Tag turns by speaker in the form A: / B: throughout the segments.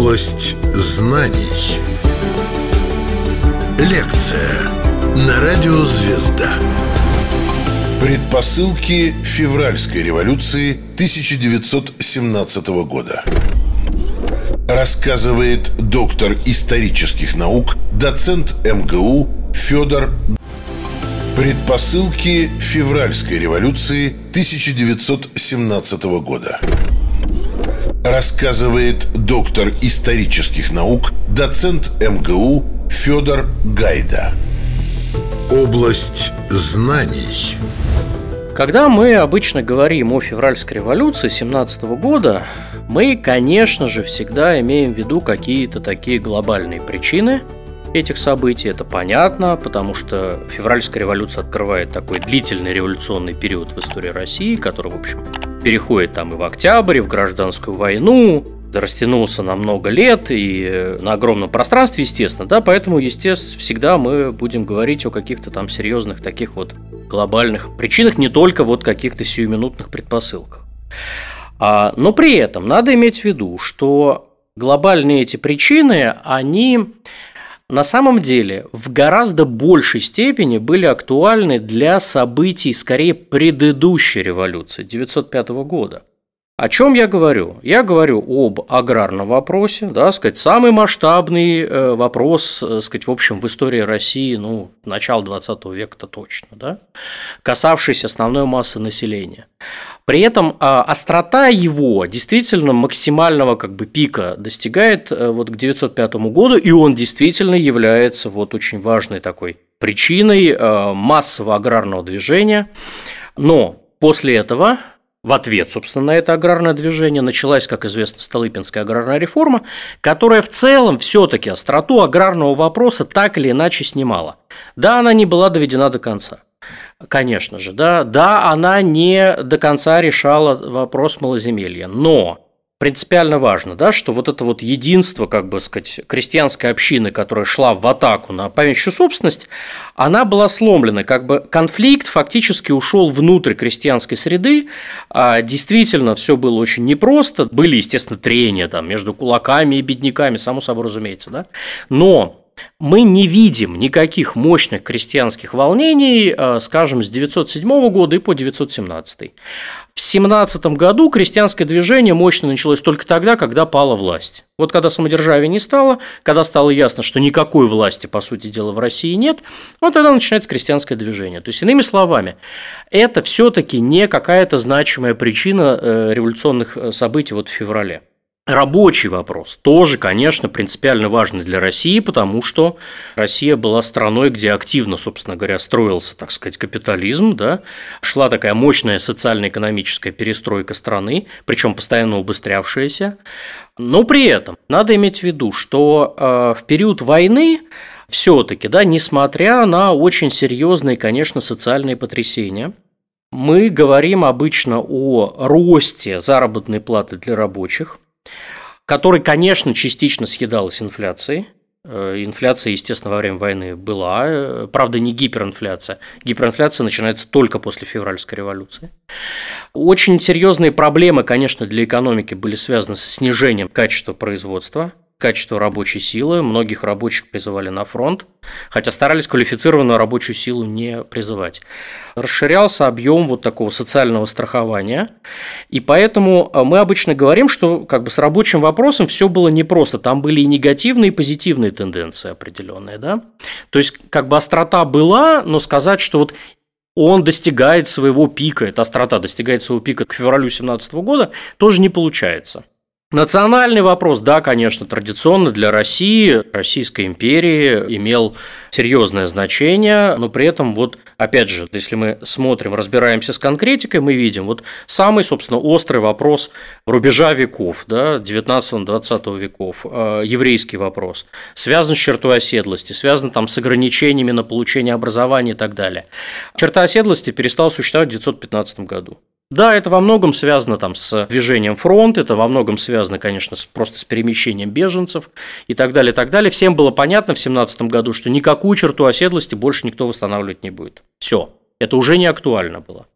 A: Область знаний. Лекция на радио «Звезда». Предпосылки февральской революции 1917 года. Рассказывает доктор исторических наук, доцент МГУ Федор Предпосылки февральской революции 1917 года рассказывает доктор исторических наук, доцент МГУ Федор Гайда. Область знаний. Когда мы обычно говорим о февральской
B: революции 17 года, мы, конечно же, всегда имеем в виду какие-то такие глобальные причины этих событий. Это понятно, потому что февральская революция открывает такой длительный революционный период в истории России, который, в общем, переходит там и в октябрь, и в гражданскую войну, растянулся на много лет и э, на огромном пространстве, естественно, да, поэтому, естественно, всегда мы будем говорить о каких-то там серьезных таких вот глобальных причинах, не только вот каких-то сиюминутных предпосылках. А, но при этом надо иметь в виду, что глобальные эти причины, они на самом деле в гораздо большей степени были актуальны для событий скорее предыдущей революции 1905 года. О чем я говорю? Я говорю об аграрном вопросе, да, сказать, самый масштабный э, вопрос, э, сказать, в общем, в истории России, ну, начала 20 века-то точно, да, касавшийся основной массы населения. При этом а, острота его действительно максимального как бы пика достигает э, вот к 1905 году, и он действительно является вот очень важной такой причиной массового аграрного движения. Но после этого в ответ, собственно, на это аграрное движение началась, как известно, Столыпинская аграрная реформа, которая в целом все-таки остроту аграрного вопроса так или иначе снимала. Да, она не была доведена до конца. Конечно же, да, да, она не до конца решала вопрос малоземелья, но принципиально важно, да, что вот это вот единство, как бы сказать, крестьянской общины, которая шла в атаку на помещую собственность, она была сломлена, как бы конфликт фактически ушел внутрь крестьянской среды, а действительно все было очень непросто, были, естественно, трения там между кулаками и бедняками, само собой разумеется, да, но мы не видим никаких мощных крестьянских волнений, э, скажем, с 907 года и по 917. В 17 году крестьянское движение мощно началось только тогда, когда пала власть. Вот когда самодержавия не стало, когда стало ясно, что никакой власти, по сути дела, в России нет, вот тогда начинается крестьянское движение. То есть, иными словами, это все-таки не какая-то значимая причина э, революционных э, событий вот в феврале. Рабочий вопрос тоже, конечно, принципиально важный для России, потому что Россия была страной, где активно, собственно говоря, строился, так сказать, капитализм, да, шла такая мощная социально-экономическая перестройка страны, причем постоянно убыстрявшаяся. Но при этом надо иметь в виду, что э, в период войны все-таки, да, несмотря на очень серьезные, конечно, социальные потрясения, мы говорим обычно о росте заработной платы для рабочих – который, конечно, частично съедалась инфляцией. Э, инфляция, естественно, во время войны была, э, правда, не гиперинфляция. Гиперинфляция начинается только после февральской революции. Очень серьезные проблемы, конечно, для экономики были связаны со снижением качества производства – качество рабочей силы. Многих рабочих призывали на фронт, хотя старались квалифицированную рабочую силу не призывать. Расширялся объем вот такого социального страхования, и поэтому а, мы обычно говорим, что как бы с рабочим вопросом все было непросто. Там были и негативные, и позитивные тенденции определенные. Да? То есть как бы острота была, но сказать, что вот он достигает своего пика, эта острота достигает своего пика к февралю 2017 года, тоже не получается. Национальный вопрос, да, конечно, традиционно для России, Российской империи имел серьезное значение, но при этом вот, опять же, если мы смотрим, разбираемся с конкретикой, мы видим вот самый, собственно, острый вопрос рубежа веков, да, 19-20 веков, э, еврейский вопрос, связан с чертой оседлости, связан там с ограничениями на получение образования и так далее. Черта оседлости перестала существовать в 1915 году. Да, это во многом связано там с движением фронт, это во многом связано, конечно, с, просто с перемещением беженцев и так далее, и так далее. Всем было понятно в 2017 году, что никакую черту оседлости больше никто восстанавливать не будет. Все, это уже не актуально было.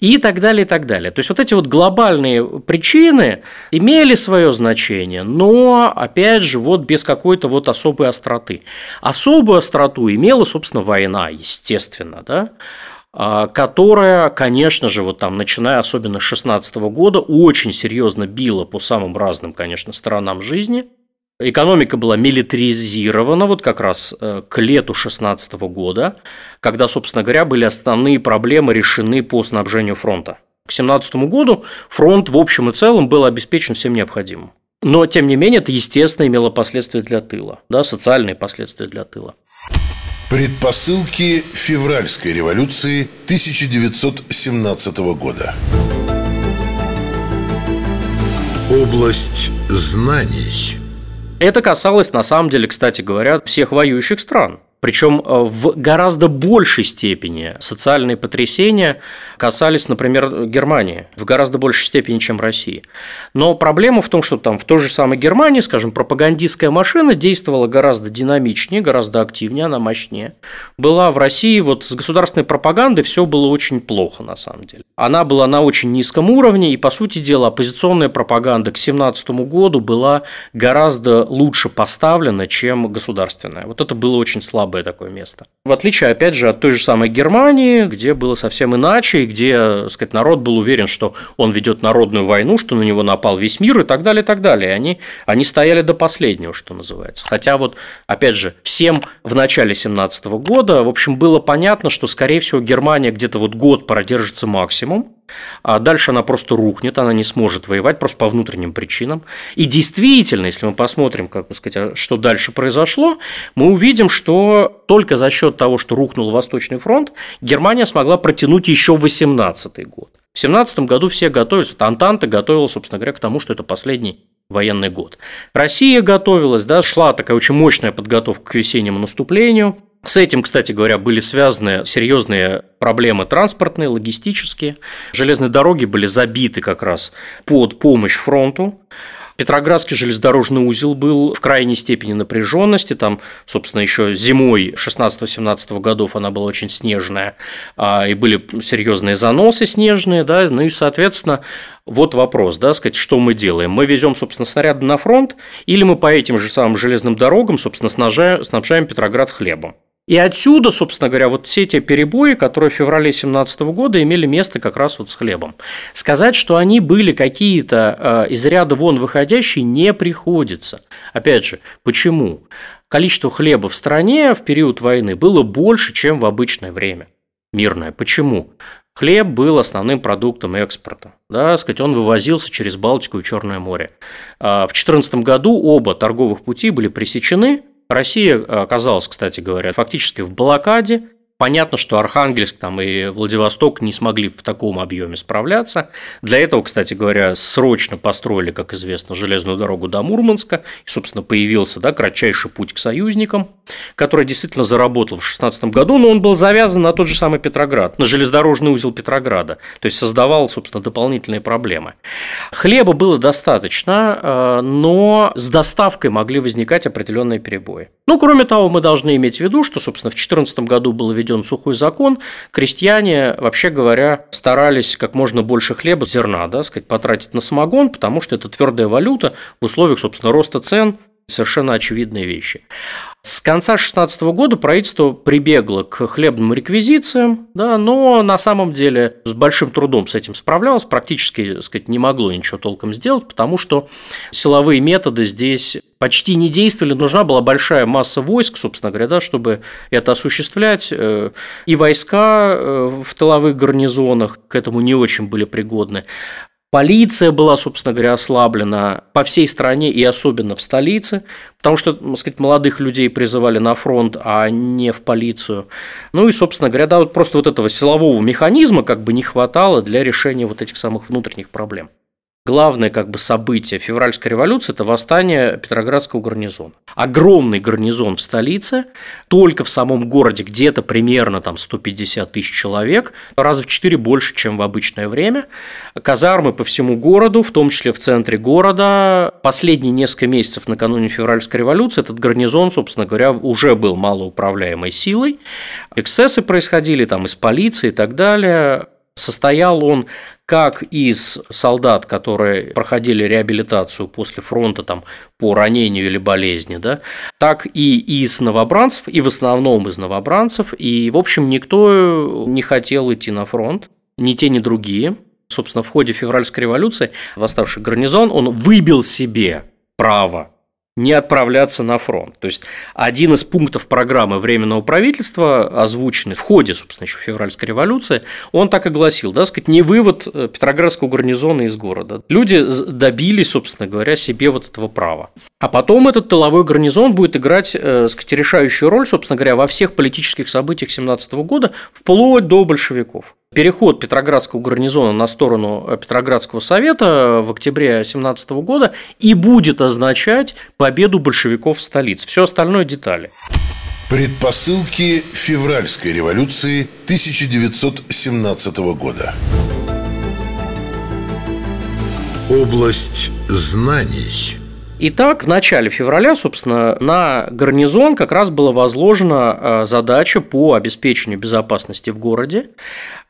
B: И так далее, и так далее. То есть вот эти вот глобальные причины имели свое значение, но, опять же, вот без какой-то вот особой остроты. Особую остроту имела, собственно, война, естественно, да. А, которая, конечно же, вот там, начиная особенно с 2016 года, очень серьезно била по самым разным, конечно, сторонам жизни. Экономика была милитаризирована вот как раз э, к лету 16 года, когда, собственно говоря, были основные проблемы решены по снабжению фронта. К 17 году фронт в общем и целом был обеспечен всем необходимым. Но, тем не менее, это, естественно, имело последствия для
A: тыла, да,
B: социальные последствия для тыла.
A: Предпосылки февральской революции 1917 года. Область знаний. Это касалось, на
B: самом деле, кстати говоря, всех воюющих стран. Причем э, в гораздо большей степени социальные потрясения касались, например, Германии, в гораздо большей степени, чем России. Но проблема в том, что там в той же самой Германии, скажем, пропагандистская машина действовала гораздо динамичнее, гораздо активнее, она мощнее. Была в России, вот с государственной пропагандой все было очень плохо, на самом деле. Она была на очень низком уровне, и, по сути дела, оппозиционная пропаганда к 2017 году была гораздо лучше поставлена, чем государственная. Вот это было очень слабо слабое такое место. В отличие, опять же, от той же самой Германии, где было совсем иначе, и где, так сказать, народ был уверен, что он ведет народную войну, что на него напал весь мир и так далее, и так далее. И они, они стояли до последнего, что называется. Хотя вот, опять же, всем в начале 17 года, в общем, было понятно, что, скорее всего, Германия где-то вот год продержится максимум, а дальше она просто рухнет, она не сможет воевать просто по внутренним причинам. И действительно, если мы посмотрим, как бы сказать, а что дальше произошло, мы увидим, что только за счет того, что рухнул Восточный фронт, Германия смогла протянуть еще 18 год. В 17 году все готовились, Антанта готовила, собственно говоря, к тому, что это последний военный год. Россия готовилась, да, шла такая очень мощная подготовка к весеннему наступлению. С этим, кстати говоря, были связаны серьезные проблемы транспортные, логистические. Железные дороги были забиты как раз под помощь фронту. Петроградский железнодорожный узел был в крайней степени напряженности. Там, собственно, еще зимой 16-17 годов она была очень снежная, а, и были серьезные заносы снежные, да, ну и, соответственно, вот вопрос, да, сказать, что мы делаем. Мы везем, собственно, снаряды на фронт, или мы по этим же самым железным дорогам, собственно, снабжаем, снабжаем Петроград хлебом. И отсюда, собственно говоря, вот все те перебои, которые в феврале 2017 года имели место как раз вот с хлебом. Сказать, что они были какие-то э, из ряда вон выходящие, не приходится. Опять же, почему? Количество хлеба в стране в период войны было больше, чем в обычное время мирное. Почему? Хлеб был основным продуктом экспорта. Да, сказать, он вывозился через Балтику и Черное море. А в 2014 году оба торговых пути были пресечены, Россия э, оказалась, кстати говоря, фактически в блокаде, понятно, что Архангельск там и Владивосток не смогли в таком объеме справляться. Для этого, кстати говоря, срочно построили, как известно, железную дорогу до Мурманска, и, собственно, появился да, кратчайший путь к союзникам, который действительно заработал в 16 году, но он был завязан на тот же самый Петроград, на железнодорожный узел Петрограда, то есть создавал, собственно, дополнительные проблемы. Хлеба было достаточно, э, но с доставкой могли возникать определенные перебои. Ну, кроме того, мы должны иметь в виду, что, собственно, в 2014 году было введено введен сухой закон, крестьяне, вообще говоря, старались как можно больше хлеба, зерна, да, сказать, потратить на самогон, потому что это твердая валюта в условиях, собственно, роста цен, совершенно очевидные вещи. С конца 2016 года правительство прибегло к хлебным реквизициям, да, но на самом деле с большим трудом с этим справлялось, практически сказать, не могло ничего толком сделать, потому что силовые методы здесь почти не действовали, нужна была большая масса войск, собственно говоря, да, чтобы это осуществлять. Э, и войска э, в тыловых гарнизонах к этому не очень были пригодны. Полиция была, собственно говоря, ослаблена по всей стране и особенно в столице, потому что, так сказать, молодых людей призывали на фронт, а не в полицию. Ну и, собственно говоря, да, вот просто вот этого силового механизма как бы не хватало для решения вот этих самых внутренних проблем главное как бы событие февральской революции – это восстание Петроградского гарнизона. Огромный гарнизон в столице, только в самом городе где-то примерно там 150 тысяч человек, раза в четыре больше, чем в обычное время. Казармы по всему городу, в том числе в центре города. Последние несколько месяцев накануне февральской революции этот гарнизон, собственно говоря, уже был малоуправляемой силой. Эксцессы происходили там из полиции и так далее. Состоял он как из солдат, которые проходили реабилитацию после фронта там, по ранению или болезни, да, так и из новобранцев, и в основном из новобранцев. И, в общем, никто не хотел идти на фронт, ни те, ни другие. Собственно, в ходе февральской революции восставший гарнизон, он выбил себе право не отправляться на фронт. То есть один из пунктов программы Временного правительства, озвученный в ходе, собственно, еще февральской революции, он так и гласил, да, сказать, не вывод э, Петроградского гарнизона из города. Люди добились, собственно говоря, себе вот этого права. А потом этот тыловой гарнизон будет играть, э, сказать, решающую роль, собственно говоря, во всех политических событиях 17 года, вплоть до большевиков. Переход Петроградского гарнизона на сторону э, Петроградского совета в октябре 17 года и будет означать победу большевиков в столице. Все остальное – детали.
A: Предпосылки февральской революции 1917 года. Область знаний. Итак, в начале февраля, собственно, на
B: гарнизон как раз была возложена э, задача по обеспечению безопасности в городе.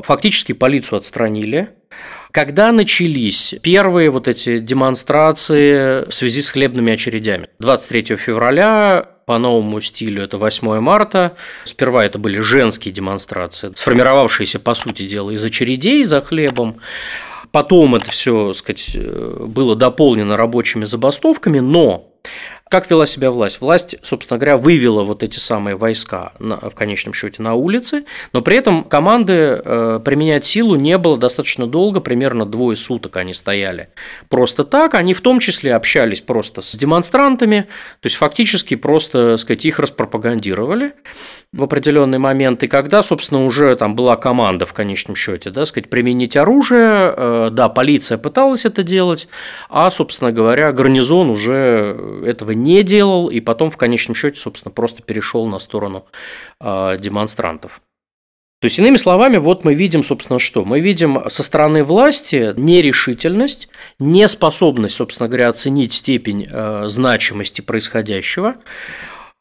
B: Фактически полицию отстранили. Когда начались первые вот эти демонстрации в связи с хлебными очередями? 23 февраля по новому стилю это 8 марта. Сперва это были женские демонстрации, сформировавшиеся, по сути дела, из очередей за хлебом. Потом это все, сказать, э, было дополнено рабочими забастовками, но как вела себя власть? Власть, собственно говоря, вывела вот эти самые войска на, в конечном счете на улицы, но при этом команды э, применять силу не было достаточно долго, примерно двое суток они стояли. Просто так, они в том числе общались просто с демонстрантами, то есть фактически просто, так сказать, их распропагандировали в определенный момент, и когда, собственно, уже там была команда в конечном счете, да, сказать, применить оружие, э, да, полиция пыталась это делать, а, собственно говоря, гарнизон уже этого не не делал, и потом в конечном счете, собственно, просто перешел на сторону а, демонстрантов. То есть, иными словами, вот мы видим, собственно, что? Мы видим со стороны власти нерешительность, неспособность, собственно говоря, оценить степень а, значимости происходящего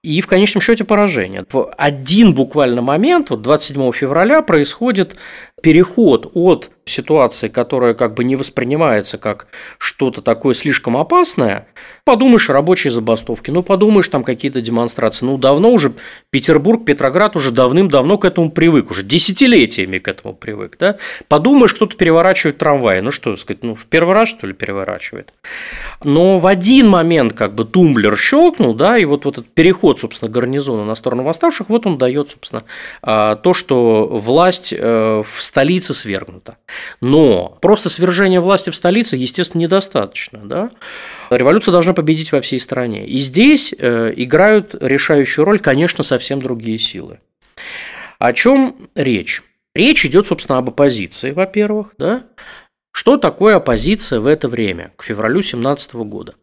B: и в конечном счете поражение. В один буквально момент, вот 27 февраля, происходит переход от ситуации, которая как бы не воспринимается как что-то такое слишком опасное, подумаешь о рабочей забастовке, ну подумаешь там какие-то демонстрации, ну давно уже Петербург, Петроград уже давным-давно к этому привык, уже десятилетиями к этому привык, да, подумаешь, кто-то переворачивает трамвай, ну что сказать, ну в первый раз что ли переворачивает, но в один момент как бы тумблер щелкнул, да, и вот, вот этот переход, собственно, гарнизона на сторону восставших, вот он дает, собственно, а, то, что власть э, в столице свергнута. Но просто свержение власти в столице, естественно, недостаточно. Да? Революция должна победить во всей стране. И здесь э, играют решающую роль, конечно, совсем другие силы. О чем речь? Речь идет, собственно, об оппозиции, во-первых. Да? Что такое оппозиция в это время, к февралю 2017 года?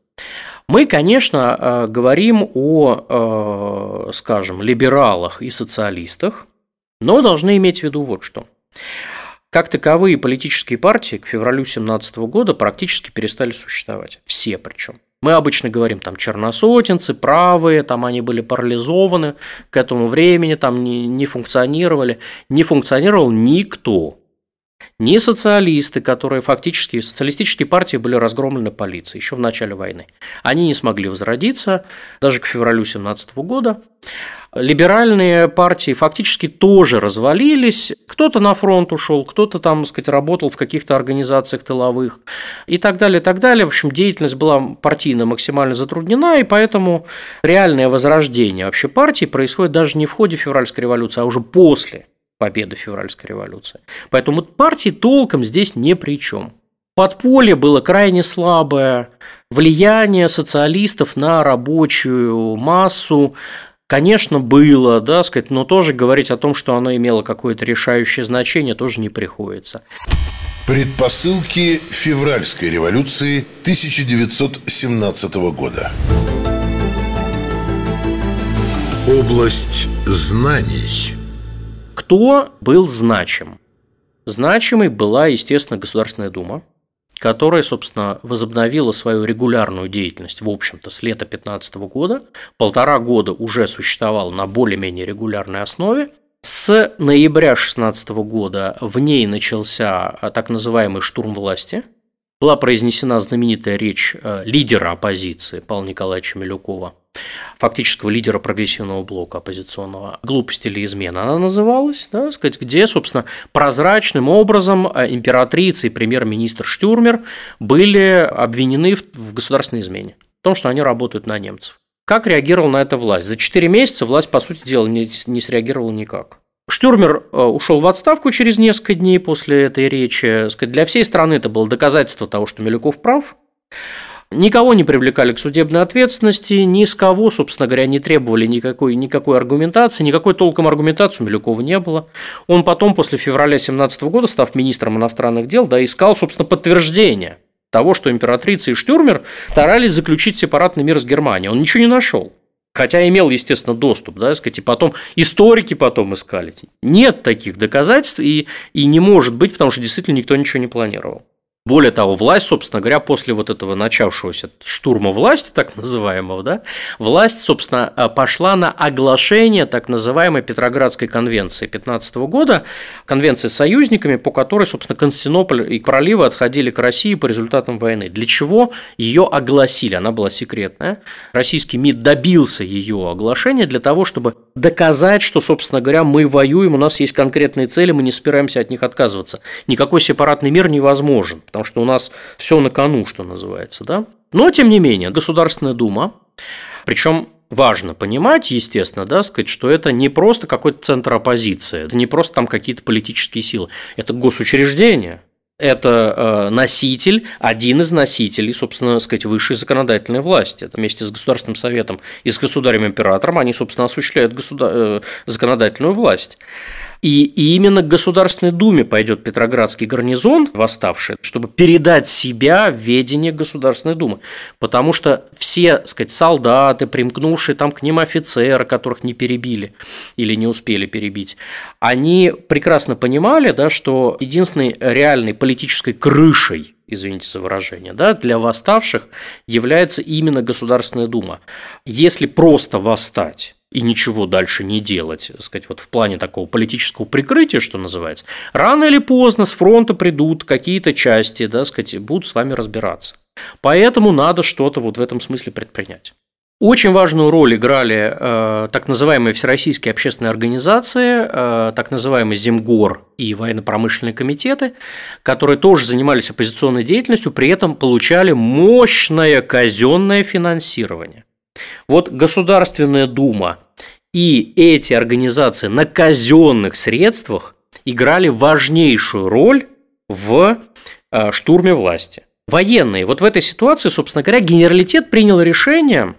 B: Мы, конечно, э, говорим о, э, скажем, либералах и социалистах, но должны иметь в виду вот что. Как таковые политические партии к февралю 2017 года практически перестали существовать. Все причем. Мы обычно говорим, там, черносотенцы, правые, там, они были парализованы, к этому времени там не, не функционировали. Не функционировал никто ни социалисты, которые фактически, социалистические партии были разгромлены полицией еще в начале войны. Они не смогли возродиться даже к февралю 17 года. Либеральные партии фактически тоже развалились. Кто-то на фронт ушел, кто-то там, так сказать, работал в каких-то организациях тыловых и так далее, и так далее. В общем, деятельность была партийно максимально затруднена, и поэтому реальное возрождение вообще партии происходит даже не в ходе февральской революции, а уже после Победа февральской революции. Поэтому партии толком здесь не при чем. Подполье было крайне слабое, влияние социалистов на рабочую массу, конечно, было, да, сказать, но тоже говорить о том, что оно имело какое-то решающее значение, тоже не приходится.
A: Предпосылки февральской революции 1917 года. Область знаний. Кто был
B: значим? Значимой была, естественно, Государственная Дума, которая, собственно, возобновила свою регулярную деятельность, в общем-то, с лета 2015 года. Полтора года уже существовала на более-менее регулярной основе. С ноября 2016 года в ней начался а, так называемый штурм власти. Была произнесена знаменитая речь э, лидера оппозиции Павла Николаевича Милюкова фактического лидера прогрессивного блока оппозиционного «Глупость или измена» она называлась, да, сказать, где, собственно, прозрачным образом э, императрица и премьер-министр Штюрмер были обвинены в государственной измене, в том, что они работают на немцев. Как реагировала на это власть? За 4 месяца власть, по сути дела, не, не среагировала никак. Штюрмер э, ушел в отставку через несколько дней после этой речи. Для всей страны это было доказательство того, что Милюков прав. Никого не привлекали к судебной ответственности, ни с кого, собственно говоря, не требовали никакой, никакой аргументации, никакой толком аргументации у Милюкова не было. Он потом, после февраля 17 года, став министром иностранных дел, да, искал, собственно, подтверждение того, что императрица и Штюрмер старались заключить сепаратный мир с Германией. Он ничего не нашел. Хотя имел, естественно, доступ, да, сказать, и потом историки потом искали. Нет таких доказательств и, и не может быть, потому что действительно никто ничего не планировал. Более того, власть, собственно говоря, после вот этого начавшегося штурма власти, так называемого, да, власть, собственно, э, пошла на оглашение так называемой Петроградской конвенции 15 года, конвенции с союзниками, по которой, собственно, Константинополь и проливы отходили к России по результатам войны. Для чего ее огласили? Она была секретная. Российский МИД добился ее оглашения для того, чтобы доказать, что, собственно говоря, мы воюем, у нас есть конкретные цели, мы не собираемся от них отказываться. Никакой сепаратный мир невозможен потому что у нас все на кону, что называется. Да? Но, тем не менее, Государственная Дума, причем важно понимать, естественно, да, сказать, что это не просто какой-то центр оппозиции, это не просто там какие-то политические силы, это госучреждение, это э, носитель, один из носителей, собственно сказать, высшей законодательной власти. Это вместе с Государственным Советом и с государем-императором они, собственно, осуществляют государ... Э, законодательную власть. И, именно к Государственной Думе пойдет Петроградский гарнизон, восставший, чтобы передать себя в ведение Государственной Думы. Потому что все, так сказать, солдаты, примкнувшие там к ним офицеры, которых не перебили или не успели перебить, они прекрасно понимали, да, что единственной реальной политической крышей извините за выражение, да, для восставших является именно Государственная Дума. Если просто восстать, и ничего дальше не делать, так сказать, вот в плане такого политического прикрытия, что называется, рано или поздно с фронта придут какие-то части, да, сказать, будут с вами разбираться. Поэтому надо что-то вот в этом смысле предпринять. Очень важную роль играли э, так называемые всероссийские общественные организации, э, так называемые Земгор и военно-промышленные комитеты, которые тоже занимались оппозиционной деятельностью, при этом получали мощное казенное финансирование. Вот Государственная Дума и эти организации на казенных средствах играли важнейшую роль в э, штурме власти. Военные. Вот в этой ситуации, собственно говоря, генералитет принял решение,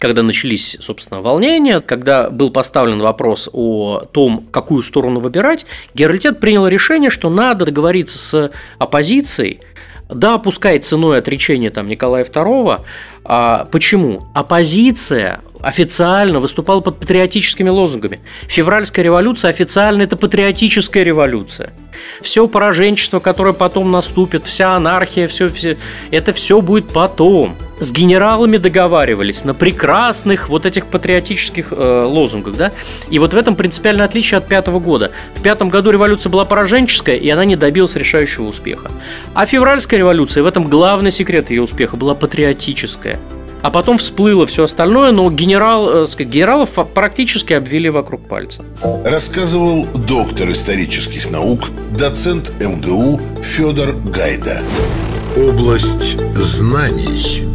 B: когда начались, собственно, волнения, когда был поставлен вопрос о том, какую сторону выбирать, генералитет принял решение, что надо договориться с оппозицией да, пускай ценой отречения там Николая II. А, почему? Оппозиция официально выступала под патриотическими лозунгами. Февральская революция официально это патриотическая революция. Все пораженчество, которое потом наступит, вся анархия, все, все, это все будет потом. С генералами договаривались на прекрасных вот этих патриотических э, лозунгах, да? И вот в этом принципиальное отличие от пятого года. В пятом году революция была пораженческая, и она не добилась решающего успеха. А февральская революция, в этом главный секрет ее успеха, была патриотическая а потом всплыло все остальное, но генерал, э, сказать, генералов практически обвели вокруг пальца.
A: Рассказывал доктор исторических наук, доцент МГУ Федор Гайда. Область знаний.